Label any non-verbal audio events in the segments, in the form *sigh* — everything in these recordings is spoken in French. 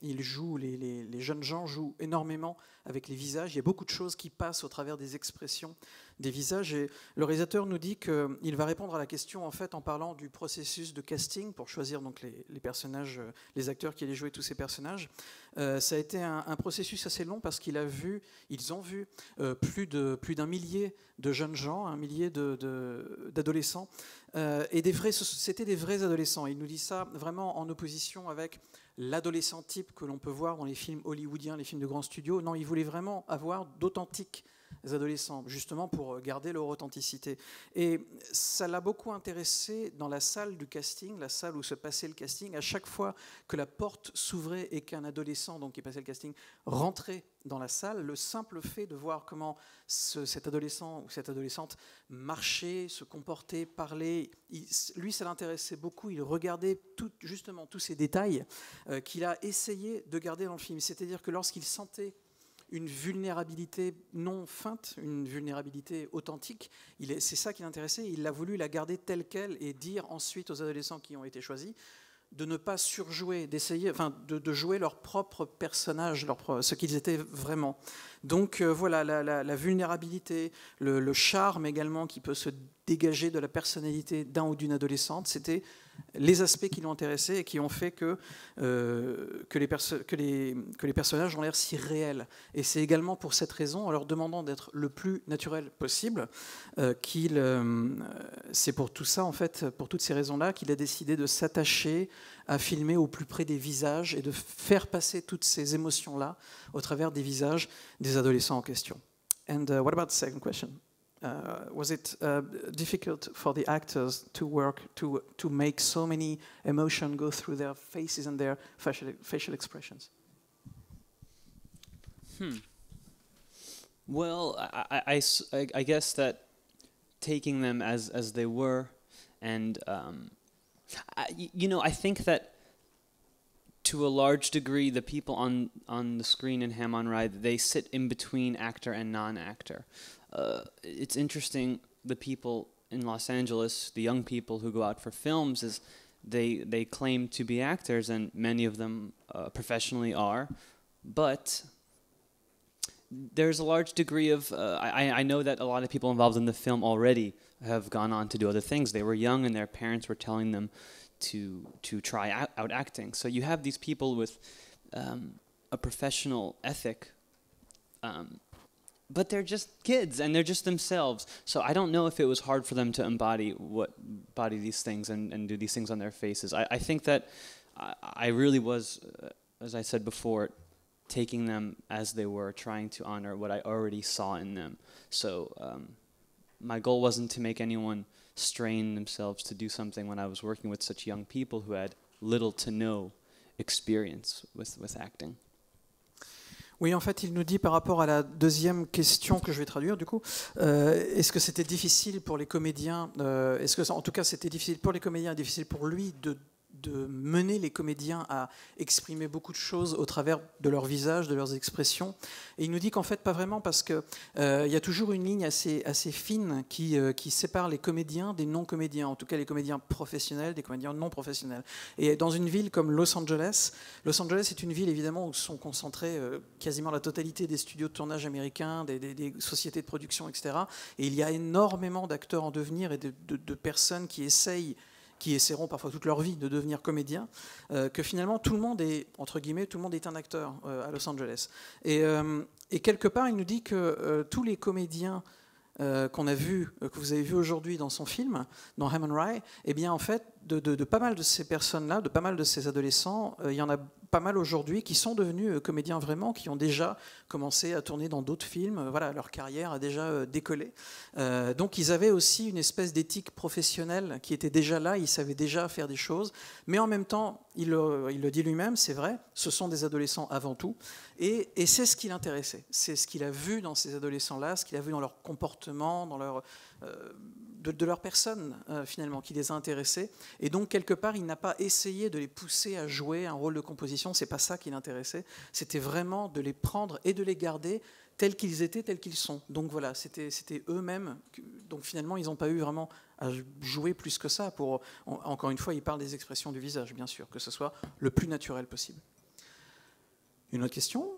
Il les, jeunes gens jouent énormément avec les visages. Il y a beaucoup de choses qui passent au travers des expressions des visages. Et le réalisateur nous dit qu'il va répondre à la question en fait en parlant du processus de casting pour choisir donc personnages, euh, les acteurs qui allaient jouer tous ces personnages. Euh, ça a été un, processus assez long parce qu'ils a ont vu euh, plus d'un millier de jeunes gens, un millier d'adolescents, euh, et c'était des vrais adolescents. Il nous dit ça vraiment en opposition avec l'adolescent type que l'on peut voir dans les films hollywoodiens, les films de grands studios. Non, il voulait vraiment avoir d'authentiques adolescents, justement pour euh, garder leur authenticité. Et ça l'a beaucoup intéressé dans la salle du casting, la salle où se passait le casting. À chaque fois que la porte s'ouvrait et qu'un adolescent, donc qui passait le casting, rentrait dans la salle, le simple fait de voir comment cet adolescent ou cette adolescente marchait, se comportait, parlait, lui, ça l'intéressait beaucoup. Il regardait tout, justement tous ces détails euh, qu'il a essayé de garder dans le film. C'est-à-dire que lorsqu'il sentait une vulnérabilité non feinte, une vulnérabilité authentique. C'est ça qui l'intéressait. Il a voulu la garder telle qu'elle et dire ensuite aux adolescents qui ont été choisis de ne pas surjouer, d'essayer, enfin, de, jouer leur propre personnage, ce qu'ils étaient vraiment. Donc euh, voilà, la, vulnérabilité, le, charme également qui peut se dégager de la personnalité d'un ou d'une adolescente, c'était les aspects qui l'ont intéressé et qui ont fait que, euh, que, les que, personnages ont l'air si réels. Et c'est également pour cette raison, en leur demandant d'être le plus naturel possible, euh, qu'il, euh, c'est pour tout ça, en fait, pour toutes ces raisons-là, qu'il a décidé de s'attacher à filmer au plus près des visages et de faire passer toutes ces émotions-là au travers des visages des adolescents en question. And uh, what about the second question? Uh, was it uh, difficult for the actors to work to to make so many emotion go through their faces and their facial facial expressions? Hmm. Well, I, I, I, I guess that taking them as as they were, and um, I, you know, I think that to a large degree, the people on on the screen in Ham on Rye they sit in between actor and non-actor uh, it's interesting the people in Los Angeles, the young people who go out for films, is they they claim to be actors, and many of them uh, professionally are, but there's a large degree of uh, I, I know that a lot of people involved in the film already have gone on to do other things. They were young, and their parents were telling them to to try out, out acting. So you have these people with um, a professional ethic. Um, but they're just kids and they're just themselves. So I don't know if it was hard for them to embody what body these things and, and do these things on their faces. I, I think that I, I really was, uh, as I said before, taking them as they were, trying to honor what I already saw in them. So um, my goal wasn't to make anyone strain themselves to do something when I was working with such young people who had little to no experience with, with acting. Oui, en fait, il nous dit par rapport à la deuxième question que je vais traduire, du coup, euh, est-ce que c'était difficile pour les comédiens, euh, est-ce que, en tout cas, c'était difficile pour les comédiens, difficile pour lui de de mener les comédiens à exprimer beaucoup de choses au travers de leur visage, de leurs expressions. Et il nous dit qu'en fait, pas vraiment, parce qu'il euh, y a toujours une ligne assez, fine euh, qui, sépare les comédiens des non-comédiens, en tout cas les comédiens professionnels des comédiens non professionnels. Et dans une ville comme Los Angeles, Los Angeles est une ville évidemment où sont concentrés euh, quasiment la totalité des studios de tournage américains, des, sociétés de production, etc. Et il y a énormément d'acteurs en devenir et de, de personnes qui essayent qui essaieront parfois toute leur vie de devenir comédiens, euh, que finalement tout le monde est, entre guillemets, tout le monde est un acteur euh, à Los Angeles. Euh, et, quelque part, il nous dit que tous les comédiens qu'on a vus, que vous avez vus aujourd'hui dans son film, dans Hammond Rye, eh bien en fait, de, pas mal de ces personnes-là, de pas mal de ces adolescents, euh, il y en a pas mal aujourd'hui qui sont devenus euh, comédiens vraiment, qui ont déjà commencé à tourner dans d'autres films. Euh, voilà, leur carrière a déjà décollé. donc ils avaient aussi une espèce d'éthique professionnelle qui était déjà là, ils savaient déjà faire des choses. Mais en même temps, il, le dit lui-même, c'est vrai, ce sont des adolescents avant tout. Et, c'est ce qui l'intéressait. C'est ce qu'il a vu dans ces adolescents-là, ce qu'il a vu dans leur comportement, dans leur, de, de, leur personne finalement, qui les a intéressés. Et donc, quelque part, il n'a pas essayé de les pousser à jouer un rôle de composition. C'est pas ça qui l'intéressait. C'était vraiment de les prendre et de les garder tels qu'ils étaient, tels qu'ils sont. Donc voilà, c'était eux-mêmes. Donc finalement, ils n'ont pas eu vraiment à jouer plus que ça. Pour, encore une fois, ils parlent des expressions du visage, bien sûr, que ce soit le plus naturel possible. Une autre question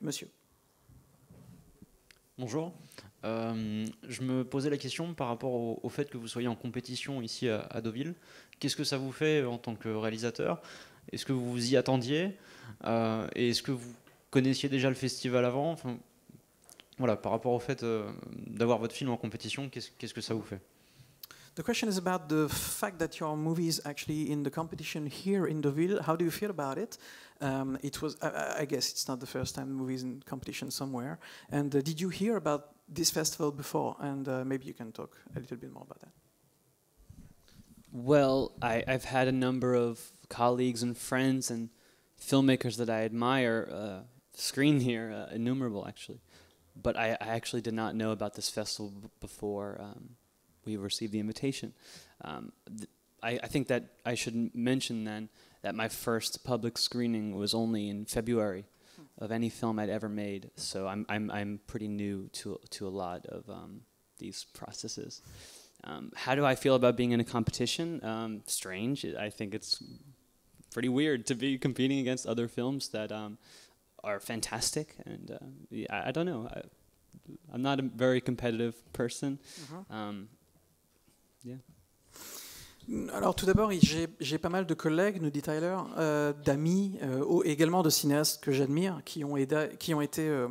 Monsieur. Bonjour. Euh, je me posais la question par rapport au, fait que vous soyez en compétition ici à, Deauville. Qu'est-ce que ça vous fait en tant que réalisateur Est-ce que vous vous y attendiez euh, Et est-ce que vous connaissiez déjà le festival avant Voilà, par rapport au fait euh, d'avoir votre film en compétition, qu'est-ce que ça vous fait The question is about the fact that your movie is actually in the competition here in Deauville. How do you feel about it? Um, it was, I, I, guess, it's not the first time the in competition somewhere. And uh, did you hear about this festival before? And uh, maybe you can talk a little bit more about that. Well, I, have had a number of colleagues and friends and filmmakers that I admire uh, screen here, uh, innumerable actually. But I, I, actually did not know about this festival before. Um, we received the invitation. Um, th- I, I, think that I should mention then that my first public screening was only in February hmm. of any film I'd ever made, so I'm, I'm, I'm pretty new to, to a lot of um, these processes. Um, how do I feel about being in a competition? Um, strange. I think it's pretty weird to be competing against other films that um, are fantastic, and uh, yeah, I, I, don't know. I, am not a very competitive person. Uh-huh. Um, yeah. alors tout d'abord, j'ai pas mal de collègues, nous dit Tyler, euh, d'amis, euh, également de cinéastes que j'admire, qui ont, été, euh,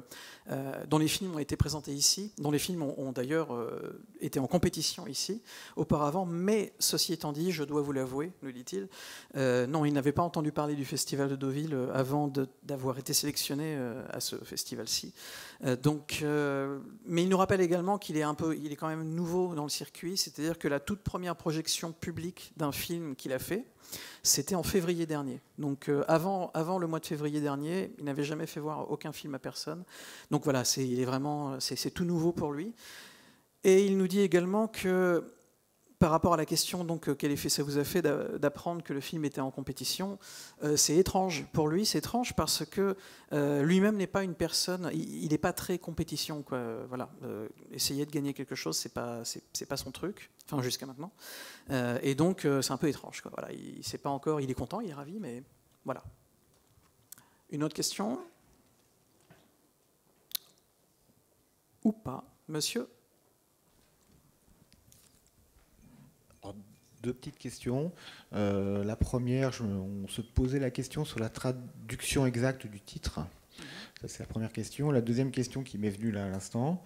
euh, dont les films ont été présentés ici, dont les films ont, d'ailleurs été en compétition ici auparavant. Mais ceci étant dit, je dois vous l'avouer, nous dit-il, non, il n'avait pas entendu parler du festival de Deauville avant d'avoir été sélectionné à ce festival-ci. donc, mais il nous rappelle également qu'il est un peu, il est quand même nouveau dans le circuit, c'est-à-dire que la toute première projection publique d'un film qu'il a fait. C'était en février dernier. Donc euh, avant, avant le mois de février dernier, il n'avait jamais fait voir aucun film à personne. Donc voilà, il est vraiment, c'est, tout nouveau pour lui. Et il nous dit également que par rapport à la question, donc, euh, quel effet ça vous a fait d'apprendre que le film était en compétition, euh, c'est étrange. Pour lui, c'est étrange parce que euh, lui-même n'est pas une personne, il n'est pas très compétition. Quoi. Voilà. essayer de gagner quelque chose, c'est pas, c'est, pas son truc, enfin jusqu'à maintenant. et donc, c'est un peu étrange. Quoi. Voilà, il sait pas encore, il est content, il est ravi, mais voilà. Une autre question Ou pas Monsieur deux petites questions. Euh, la première, on se posait la question sur la traduction exacte du titre. c'est la première question. La deuxième question qui m'est venue là à l'instant,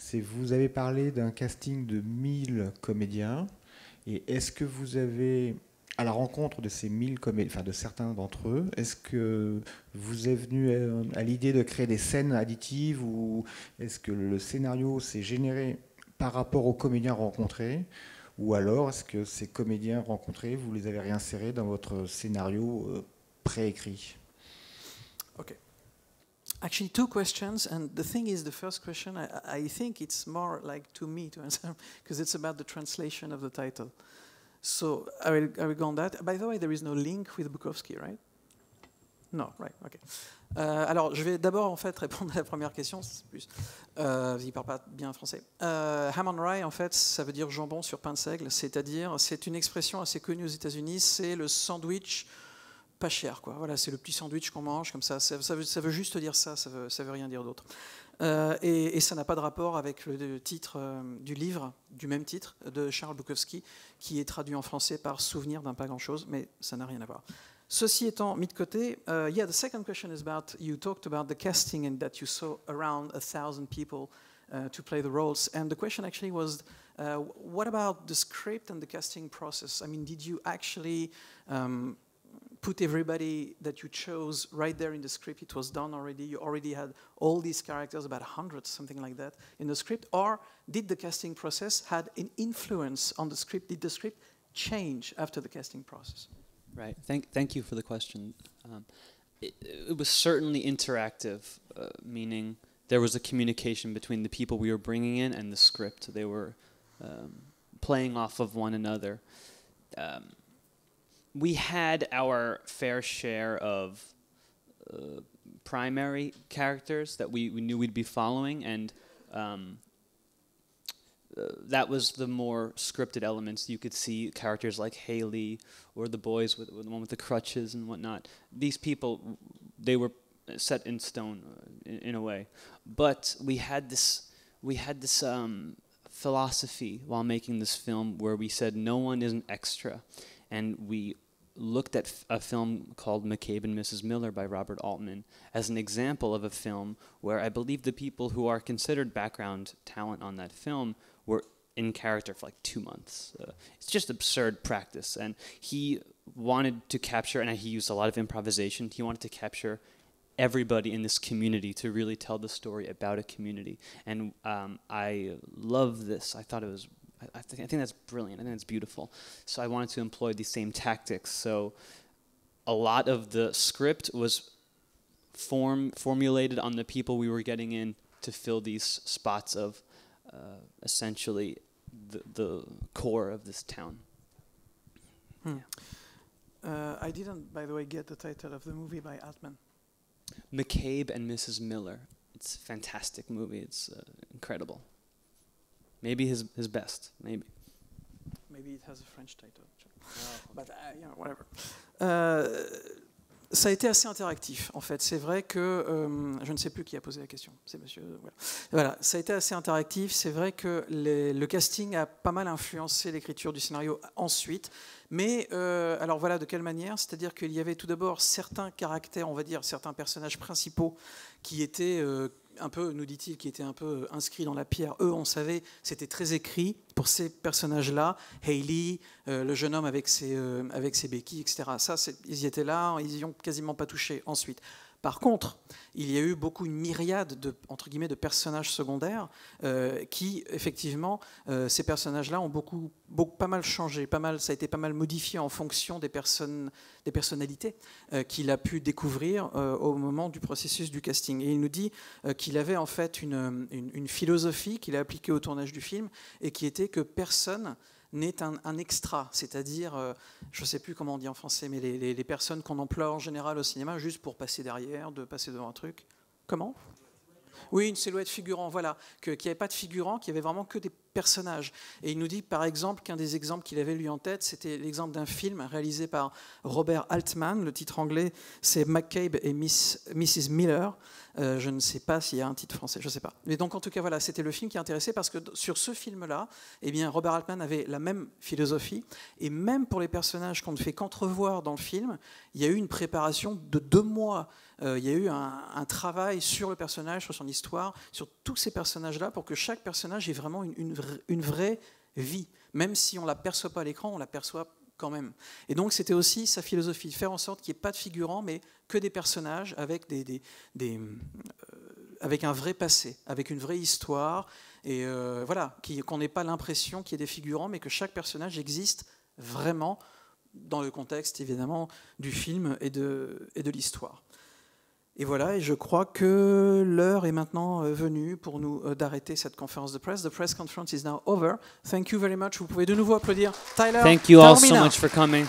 c'est vous avez parlé d'un casting de 1000 comédiens. Et est-ce que vous avez, à la rencontre de ces 1000 comédiens, enfin de certains d'entre eux, est-ce que vous êtes venu euh, à l'idée de créer des scènes additives ou est-ce que le scénario s'est généré par rapport aux comédiens rencontrés ou alors, est-ce que ces comédiens rencontrés, vous les avez réinsérés dans votre scénario euh, préécrit Okay. Actually, two questions, and the thing is, the first question, I, I think it's more like to me to answer, because *laughs* it's about the translation of the title. So I will, I will go on that. By the way, there is no link with Bukowski, right? Non, right, ok. Euh, alors, je vais d'abord en fait *laughs* répondre à la première question, plus. Euh, il ne parle pas bien français. Euh, ham and rye, en fait, ça veut dire jambon sur pain de seigle, c'est-à-dire, c'est une expression assez connue aux États-Unis, c'est le sandwich pas cher, quoi. Voilà, c'est le petit sandwich qu'on mange comme ça. Ça, veut, juste dire ça, ça veut, veut rien dire d'autre. Euh, et, ça n'a pas de rapport avec le, titre du livre, du même titre, de Charles Bukowski, qui est traduit en français par Souvenir d'un pas grand-chose, mais ça n'a rien à voir. Ceci étant mis de côté, uh, yeah, the second question is about you talked about the casting and that you saw around a thousand people uh, to play the roles. And the question actually was, uh, what about the script and the casting process? I mean, did you actually um, put everybody that you chose right there in the script? It was done already. You already had all these characters, about 100, something like that, in the script. Or did the casting process had an influence on the script? Did the script change after the casting process? Right. Thank, thank you for the question. Um, it, it, was certainly interactive, uh, meaning there was a communication between the people we were bringing in and the script. They were um, playing off of one another. Um, we had our fair share of uh, primary characters that we, we, knew we'd be following, and um, that was the more scripted elements. You could see characters like Haley or the boys with, with the one with the crutches and whatnot. These people, they were set in stone uh, in, in, a way. But we had this, we had this um, philosophy while making this film where we said no one is an extra, and we looked at a film called McCabe and Mrs. Miller by Robert Altman as an example of a film where I believe the people who are considered background talent on that film were in character for like two months. Uh, it's just absurd practice. And he wanted to capture, and he used a lot of improvisation, he wanted to capture everybody in this community to really tell the story about a community. And um, I love this. I thought it was. I, I, th I think that's brilliant. I think that's beautiful. So I wanted to employ the same tactics. So a lot of the script was form formulated on the people we were getting in to fill these spots of uh, essentially the, the core of this town. Hmm. Yeah. Uh, I didn't, by the way, get the title of the movie by Altman. McCabe and Mrs. Miller. It's a fantastic movie. It's uh, incredible. Maybe his his best. Maybe. Maybe it has a French title, oh, okay. but uh, you know, whatever. Uh, ça a été assez interactif, en fait. C'est vrai que, euh, je ne sais plus qui a posé la question, c'est monsieur. Voilà. ça a été assez interactif. C'est vrai que le casting a pas mal influencé l'écriture du scénario ensuite. Mais, euh, alors voilà, de quelle manière C'est-à-dire qu'il y avait tout d'abord certains caractères, on va dire, certains personnages principaux qui étaient euh, un peu, nous dit-il, qui était un peu euh, inscrit dans la pierre. Eux, on savait, c'était très écrit pour ces personnages-là. Hayley, euh, le jeune homme avec ses, euh, avec ses béquilles, etc. Ça, ils y étaient là, ils n'y ont quasiment pas touché. Ensuite, par contre, il y a eu beaucoup une myriade de, entre guillemets, de personnages secondaires euh, qui, effectivement, euh, ces personnages-là ont beaucoup, beaucoup, pas mal changé, pas mal, ça a été pas mal modifié en fonction des, personnes, des personnalités euh, qu'il a pu découvrir au moment du processus du casting. Et il nous dit qu'il avait en fait une philosophie qu'il a appliquée au tournage du film et qui était que personne n'est un, extra, c'est-à-dire, euh, je ne sais plus comment on dit en français, mais les, personnes qu'on emploie en général au cinéma juste pour passer derrière, de passer devant un truc. Comment Oui, une silhouette figurant, voilà. Qu'il n'y avait pas de figurant, qui n'y avait vraiment que des personnage Et il nous dit par exemple qu'un des exemples qu'il avait lui en tête, c'était l'exemple d'un film réalisé par Robert Altman. Le titre anglais, c'est McCabe et Miss, Mrs. Miller. Euh, je ne sais pas s'il y a un titre français, je ne sais pas. Mais donc en tout cas, voilà, c'était le film qui intéressait parce que sur ce film-là, eh bien, Robert Altman avait la même philosophie. Et même pour les personnages qu'on ne fait qu'entrevoir dans le film, il y a eu une préparation de deux mois. Euh, il y a eu un, travail sur le personnage, sur son histoire, sur tous ces personnages-là pour que chaque personnage ait vraiment une, une une vraie vie. Même si on ne la perçoit pas à l'écran, on la perçoit quand même. Et donc c'était aussi sa philosophie, faire en sorte qu'il n'y ait pas de figurants, mais que des personnages avec, des, euh, avec un vrai passé, avec une vraie histoire, et euh, voilà, qu'on n'ait pas l'impression qu'il y ait des figurants, mais que chaque personnage existe vraiment dans le contexte évidemment du film et de, et de l'histoire. Et voilà, et je crois que l'heure est maintenant euh, venue pour nous euh, d'arrêter cette conférence de presse. The press conference is now over. Thank you very much. Vous pouvez de nouveau applaudir Tyler. Thank you all so much for coming.